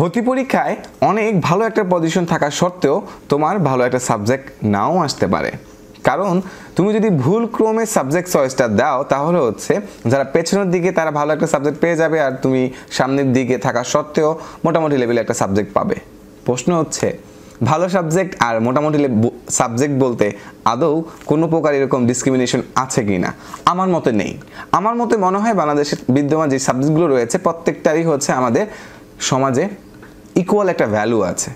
ভর্তি পরীক্ষায় অনেক ভালো একটা পজিশন থাকা সত্ত্বেও তোমার ভালো একটা সাবজেক্ট নাও আসতে পারে কারণ তুমি যদি ভুল ক্রমে সাবজেক্ট চয়েসটা দাও তাহলে হচ্ছে যারা পেছনের দিকে তারা ভালো একটা সাবজেক্ট পেয়ে যাবে আর তুমি সামনের দিকে থাকা সত্ত্বেও মোটামুটি লেভেলে একটা সাবজেক্ট পাবে প্রশ্ন হচ্ছে ভালো সাবজেক্ট আর মোটামুটি সাবজেক্ট বলতে আদৌ কোনো প্রকার এরকম ডিসক্রিমিনেশন আছে কি না আমার মতে নেই আমার মতে মনে হয় বাংলাদেশের বিদ্যমান যে সাবজেক্টগুলো রয়েছে প্রত্যেকটারই হচ্ছে আমাদের সমাজে ইকুয়াল একটা ভ্যালু আছে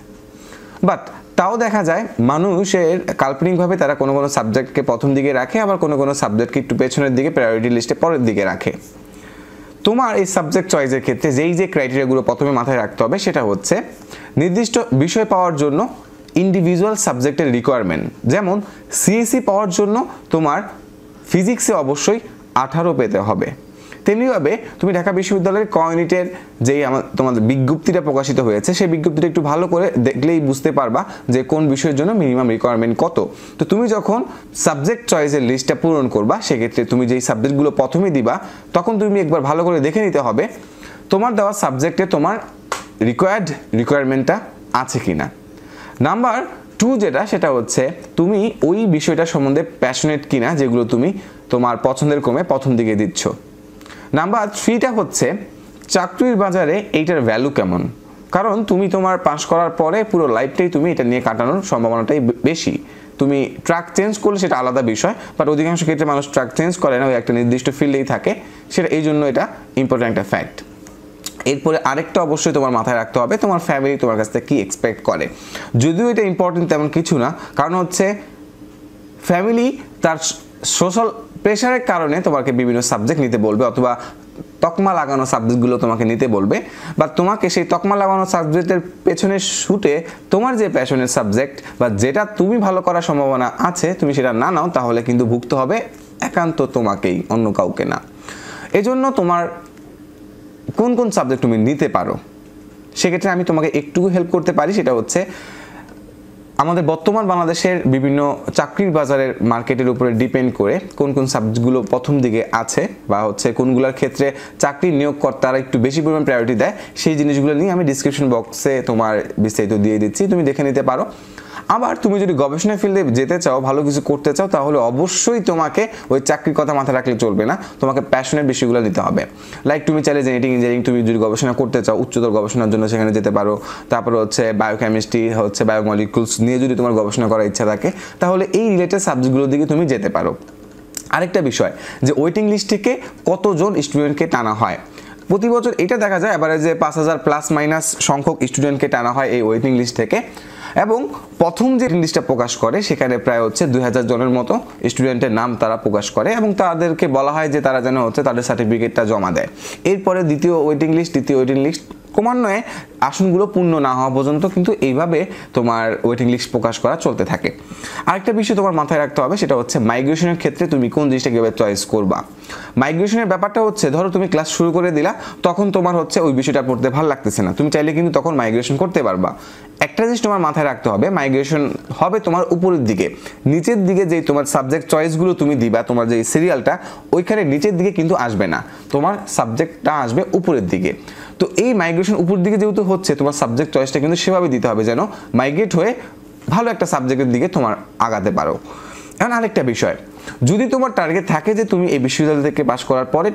বাট তাও দেখা যায় মানুষের কাল্পনিকভাবে তারা কোনো কোনো সাবজেক্টকে প্রথম দিকে রাখে আবার কোনো কোনো সাবজেক্টকে একটু পেছনের দিকে প্রায়োরিটি লিস্টে পরের দিকে রাখে তোমার এই সাবজেক্ট চয়েসের ক্ষেত্রে যেই যে ক্রাইটেরিয়াগুলো প্রথমে মাথায় রাখতে হবে সেটা হচ্ছে নির্দিষ্ট বিষয় পাওয়ার জন্য ইন্ডিভিজুয়াল সাবজেক্টের রিকোয়ারমেন্ট যেমন সিএসি e পাওয়ার জন্য তোমার ফিজিক্সে অবশ্যই আঠারো পেতে হবে তেমনিভাবে তুমি ঢাকা বিশ্ববিদ্যালয়ের কয়নিটের যেই আমার তোমাদের বিজ্ঞপ্তিটা প্রকাশিত হয়েছে সেই বিজ্ঞপ্তিটা একটু ভালো করে দেখলেই বুঝতে পারবা যে কোন বিষয়ের জন্য মিনিমাম রিকোয়ারমেন্ট কত তো তুমি যখন সাবজেক্ট চয়েসের লিস্টটা পূরণ করবা সেক্ষেত্রে তুমি যেই সাবজেক্টগুলো প্রথমে দিবা তখন তুমি একবার ভালো করে দেখে নিতে হবে তোমার দেওয়া সাবজেক্টে তোমার রিকোয়ার্ড রিকোয়ারমেন্টটা আছে কি না নাম্বার টু যেটা সেটা হচ্ছে তুমি ওই বিষয়টা সম্বন্ধে প্যাশনেট কিনা যেগুলো তুমি তোমার পছন্দের ক্রমে প্রথম দিকে দিচ্ছ নাম্বার থ্রিটা হচ্ছে চাকরির বাজারে এইটার ভ্যালু কেমন কারণ তুমি তোমার পাশ করার পরে পুরো লাইফটাই তুমি এটা নিয়ে কাটানোর সম্ভাবনাটাই বেশি তুমি ট্র্যাক চেঞ্জ করলে সেটা আলাদা বিষয় বাট অধিকাংশ ক্ষেত্রে মানুষ ট্র্যাক চেঞ্জ করে না ওই একটা নির্দিষ্ট ফিল্ডেই থাকে সেটা এই জন্য এটা ইম্পর্ট্যান্ট একটা ফ্যাক্ট এরপরে আরেকটা অবশ্যই তোমার মাথায় রাখতে হবে তোমার ফ্যামিলি তোমার কাছ থেকে কী এক্সপেক্ট করে যদিও এটা ইম্পর্টেন্ট তেমন কিছু না কারণ হচ্ছে ফ্যামিলি তার সোশ্যাল প্রেশারের কারণে তোমাকে বিভিন্ন সাবজেক্ট নিতে বলবে অথবা তকমা লাগানো সাবজেক্টগুলো তোমাকে নিতে বলবে বা তোমাকে সেই তকমা লাগানো সাবজেক্টের পেছনে শুটে তোমার যে প্যাশনের সাবজেক্ট বা যেটা তুমি ভালো করার সম্ভাবনা আছে তুমি সেটা না নাও তাহলে কিন্তু ভুগতে হবে একান্ত তোমাকেই অন্য কাউকে না এজন্য তোমার কোন কোন সাবজেক্ট তুমি নিতে পারো সেক্ষেত্রে আমি তোমাকে একটু হেল্প করতে পারি সেটা হচ্ছে আমাদের বর্তমান বাংলাদেশের বিভিন্ন চাকরির বাজারের মার্কেটের উপরে ডিপেন্ড করে কোন কোন সাবজেক্টগুলো প্রথম দিকে আছে বা হচ্ছে কোনগুলোর ক্ষেত্রে চাকরি নিয়োগকর্তারা একটু বেশি পরিমাণ প্রায়োরিটি দেয় সেই জিনিসগুলো নিয়ে আমি ডিসক্রিপশন বক্সে তোমার বিস্তারিত দিয়ে দিচ্ছি তুমি দেখে নিতে পারো আবার তুমি যদি গবেষণা ফিল্ডে যেতে চাও ভালো কিছু করতে চাও তাহলে অবশ্যই তোমাকে ওই চাকরির কথা মাথায় রাখলে চলবে না তোমাকে প্যাশনের বিষয়গুলো দিতে হবে লাইক তুমি চাইলে জেনেটিক ইঞ্জিনিয়ারিং তুমি যদি গবেষণা করতে চাও উচ্চতর গবেষণার জন্য সেখানে যেতে পারো তারপর হচ্ছে বায়োকেমিস্ট্রি হচ্ছে বায়োমলিকুলস নিয়ে যদি তোমার গবেষণা করার ইচ্ছা থাকে তাহলে এই রিলেটেড সাবজেক্টগুলোর দিকে তুমি যেতে পারো আরেকটা বিষয় যে ওয়েটিং লিস্ট থেকে কতজন স্টুডেন্টকে টানা হয় প্রতি বছর এটা দেখা যায় এবারে যে পাঁচ হাজার প্লাস মাইনাস সংখ্যক স্টুডেন্টকে টানা হয় এই ওয়েটিং লিস্ট থেকে এবং প্রথম যে লিস্টটা প্রকাশ করে সেখানে প্রায় হচ্ছে দুই হাজার জনের মতো স্টুডেন্টের নাম তারা প্রকাশ করে এবং তাদেরকে বলা হয় যে তারা যেন হচ্ছে তাদের সার্টিফিকেটটা জমা দেয় এরপরে দ্বিতীয় ওয়েটিং লিস্ট তৃতীয় ওয়েটিং লিস্ট ক্রমান্বয়ে আসনগুলো পূর্ণ না হওয়া পর্যন্ত কিন্তু এইভাবে তোমার ওয়েটিং লিস্ট প্রকাশ করা চলতে থাকে আরেকটা বিষয় তোমার মাথায় রাখতে হবে সেটা হচ্ছে মাইগ্রেশনের ক্ষেত্রে তুমি কোন জিনিসটা কীভাবে চয়েস করবা মাইগ্রেশনের ব্যাপারটা হচ্ছে ধরো তুমি ক্লাস শুরু করে দিলা তখন তোমার হচ্ছে ওই বিষয়টা পড়তে ভালো লাগতেছে না তুমি চাইলে কিন্তু তখন মাইগ্রেশন করতে পারবা একটা জিনিস তোমার মাথায় রাখতে হবে মাইগ্রেশন হবে তোমার উপরের দিকে নিচের দিকে যে তোমার সাবজেক্ট চয়েসগুলো তুমি দিবা তোমার যে সিরিয়ালটা ওইখানে নিচের দিকে কিন্তু আসবে না তোমার সাবজেক্টটা আসবে উপরের দিকে তো এই মাইগ্রেশন মাইগ্রেশন উপর দিকে যেহেতু হচ্ছে তোমার সাবজেক্ট চয়েসটা কিন্তু সেভাবে দিতে হবে যেন মাইগ্রেট হয়ে ভালো একটা সাবজেক্টের দিকে তোমার আগাতে পারো এখন আরেকটা বিষয় যদি তোমার টার্গেট থাকে যে তুমি এই বিশ্ববিদ্যালয় থেকে পাশ করার পরে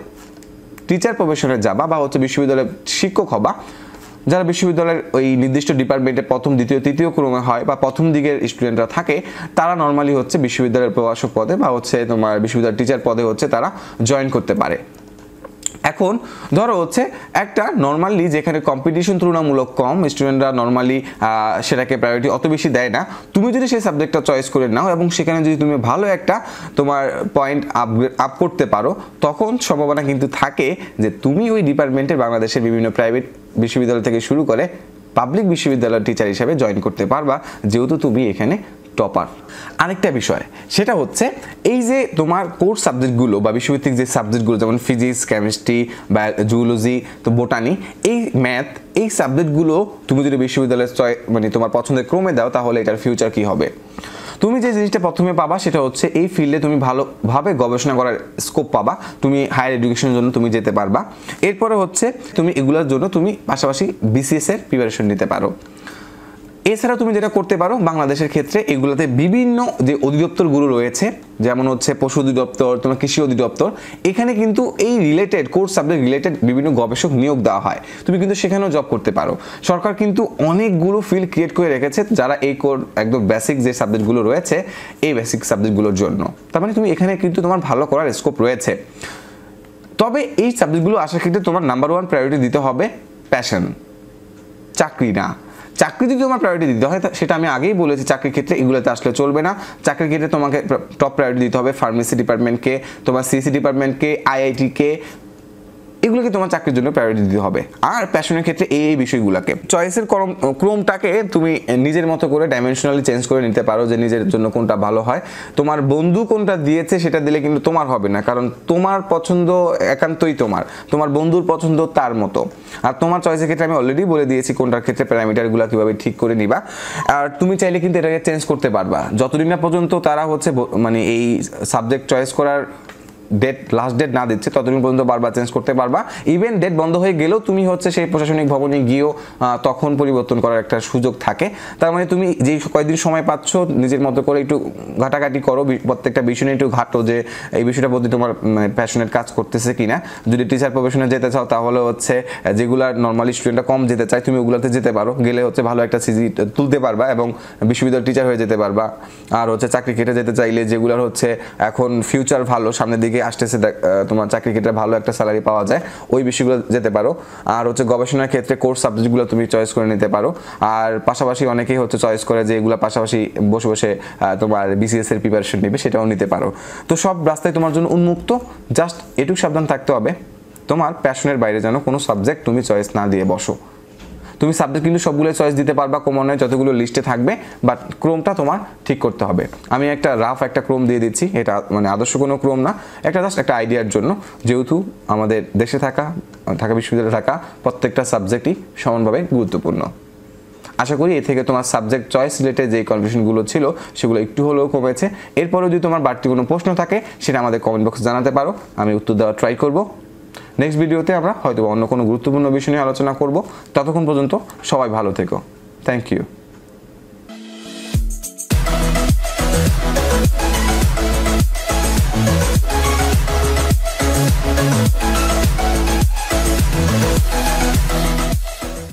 টিচার প্রফেশনে যাবা বা হচ্ছে বিশ্ববিদ্যালয়ের শিক্ষক হবা যারা বিশ্ববিদ্যালয়ের ওই নির্দিষ্ট ডিপার্টমেন্টে প্রথম দ্বিতীয় তৃতীয় ক্রমে হয় বা প্রথম দিকের স্টুডেন্টরা থাকে তারা নর্মালি হচ্ছে বিশ্ববিদ্যালয়ের প্রভাষক পদে বা হচ্ছে তোমার বিশ্ববিদ্যালয়ের টিচার পদে হচ্ছে তারা জয়েন করতে পারে এখন ধরো হচ্ছে একটা নর্মালি যেখানে কম্পিটিশন তুলনামূলক কম স্টুডেন্টরা নর্মালি সেটাকে প্রায়োরিটি অত বেশি দেয় না তুমি যদি সেই সাবজেক্টটা চয়েস করে নাও এবং সেখানে যদি তুমি ভালো একটা তোমার পয়েন্ট আপগ্রেড আপ করতে পারো তখন সম্ভাবনা কিন্তু থাকে যে তুমি ওই ডিপার্টমেন্টে বাংলাদেশের বিভিন্ন প্রাইভেট বিশ্ববিদ্যালয় থেকে শুরু করে পাবলিক বিশ্ববিদ্যালয়ের টিচার হিসেবে জয়েন করতে পারবা যেহেতু তুমি এখানে টপার আরেকটা বিষয় সেটা হচ্ছে এই যে তোমার কোর্স সাবজেক্টগুলো বা বিশ্বভিত্তিক যে সাবজেক্টগুলো যেমন ফিজিক্স কেমিস্ট্রি বা জুওলজি তো বোটানি এই ম্যাথ এই সাবজেক্টগুলো তুমি যদি বিশ্ববিদ্যালয়ের চয় মানে তোমার পছন্দের ক্রমে দাও তাহলে এটার ফিউচার কি হবে তুমি যে জিনিসটা প্রথমে পাবা সেটা হচ্ছে এই ফিল্ডে তুমি ভালোভাবে গবেষণা করার স্কোপ পাবা তুমি হায়ার এডুকেশনের জন্য তুমি যেতে পারবা এরপরে হচ্ছে তুমি এগুলোর জন্য তুমি পাশাপাশি বিসিএসের প্রিপারেশন নিতে পারো এছাড়া তুমি যেটা করতে পারো বাংলাদেশের ক্ষেত্রে এগুলোতে বিভিন্ন যে অধিদপ্তরগুলো রয়েছে যেমন হচ্ছে পশু অধিদপ্তর তোমার কৃষি অধিদপ্তর এখানে কিন্তু এই রিলেটেড কোর্স সাবজেক্ট রিলেটেড বিভিন্ন গবেষক নিয়োগ দেওয়া হয় তুমি কিন্তু সেখানেও জব করতে পারো সরকার কিন্তু অনেকগুলো ফিল্ড ক্রিয়েট করে রেখেছে যারা এই কোর একদম বেসিক যে সাবজেক্টগুলো রয়েছে এই বেসিক সাবজেক্টগুলোর জন্য তার মানে তুমি এখানে কিন্তু তোমার ভালো করার স্কোপ রয়েছে তবে এই সাবজেক্টগুলো আসার ক্ষেত্রে তোমার নাম্বার ওয়ান প্রায়োরিটি দিতে হবে প্যাশন চাকরি না চাকরি যদি তোমার প্রায়োরিটি দিতে হয় সেটা আমি আগেই বলেছি চাকরির ক্ষেত্রে এগুলোতে আসলে চলবে না চাকরির ক্ষেত্রে তোমাকে টপ প্রায়োরিটি দিতে হবে ফার্মেসি ডিপার্টমেন্টকে তোমার সিসি ডিপার্টমেন্টকে আইআইটিকে এগুলোকে তোমার চাকরির জন্য প্রায়োরিটি দিতে হবে আর প্যাশনের ক্ষেত্রে এই এই বিষয়গুলোকে চয়েসের ক্রম ক্রমটাকে তুমি নিজের মতো করে ডাইমেনশনালি চেঞ্জ করে নিতে পারো যে নিজের জন্য কোনটা ভালো হয় তোমার বন্ধু কোনটা দিয়েছে সেটা দিলে কিন্তু তোমার হবে না কারণ তোমার পছন্দ একান্তই তোমার তোমার বন্ধুর পছন্দ তার মতো আর তোমার চয়েসের ক্ষেত্রে আমি অলরেডি বলে দিয়েছি কোনটার ক্ষেত্রে প্যারামিটারগুলো কীভাবে ঠিক করে নিবা আর তুমি চাইলে কিন্তু এটাকে চেঞ্জ করতে পারবা যতদিন না পর্যন্ত তারা হচ্ছে মানে এই সাবজেক্ট চয়েস করার ডেট লাস্ট ডেট না দিচ্ছে ততদিন পর্যন্ত বারবার চেঞ্জ করতে পারবা ইভেন ডেট বন্ধ হয়ে গেলেও তুমি হচ্ছে সেই প্রশাসনিক ভবনে গিয়েও তখন পরিবর্তন করার একটা সুযোগ থাকে তার মানে তুমি যেই কয়েকদিন সময় পাচ্ছ নিজের মতো করে একটু ঘাটাঘাটি করো প্রত্যেকটা বিষয় নিয়ে একটু ঘাটো যে এই বিষয়টার প্রতি তোমার প্যাশনের কাজ করতেছে কিনা যদি টিচার প্রফেশনে যেতে চাও তাহলে হচ্ছে যেগুলো নর্মালি স্টুডেন্টরা কম যেতে চায় তুমি ওগুলোতে যেতে পারো গেলে হচ্ছে ভালো একটা সিজি তুলতে পারবা এবং বিশ্ববিদ্যালয় টিচার হয়ে যেতে পারবা আর হচ্ছে চাকরি কেটে যেতে চাইলে যেগুলোর হচ্ছে এখন ফিউচার ভালো সামনের দিকে আসতেছে তোমার চাকরি ক্ষেত্রে ভালো একটা স্যালারি পাওয়া যায় ওই বিষয়গুলো যেতে পারো আর হচ্ছে গবেষণার ক্ষেত্রে কোর্স সাবজেক্টগুলো তুমি চয়েস করে নিতে পারো আর পাশাপাশি অনেকেই হচ্ছে চয়েস করে যে এগুলো পাশাপাশি বসে বসে তোমার বিসিএস এর প্রিপারেশন নেবে সেটাও নিতে পারো তো সব রাস্তায় তোমার জন্য উন্মুক্ত জাস্ট এটুকু সাবধান থাকতে হবে তোমার প্যাশনের বাইরে যেন কোনো সাবজেক্ট তুমি চয়েস না দিয়ে বসো তুমি সাবজেক্ট কিন্তু সবগুলো চয়েস দিতে পারবা নয় যতগুলো লিস্টে থাকবে বাট ক্রোমটা তোমার ঠিক করতে হবে আমি একটা রাফ একটা ক্রোম দিয়ে দিচ্ছি এটা মানে আদর্শ কোনো ক্রোম না একটা জাস্ট একটা আইডিয়ার জন্য যেহেতু আমাদের দেশে থাকা ঢাকা বিশ্ববিদ্যালয়ে থাকা প্রত্যেকটা সাবজেক্টই সমানভাবে গুরুত্বপূর্ণ আশা করি এ থেকে তোমার সাবজেক্ট চয়েস রিলেটেড যে কনফিউশনগুলো ছিল সেগুলো একটু হলেও কমেছে এরপরেও যদি তোমার বাড়তি কোনো প্রশ্ন থাকে সেটা আমাদের কমেন্ট বক্সে জানাতে পারো আমি উত্তর দেওয়ার ট্রাই করবো নেক্সট ভিডিওতে আমরা হয়তো অন্য কোনো গুরুত্বপূর্ণ বিষয় নিয়ে আলোচনা করব ততক্ষণ পর্যন্ত সবাই ভালো থেকো থ্যাংক ইউ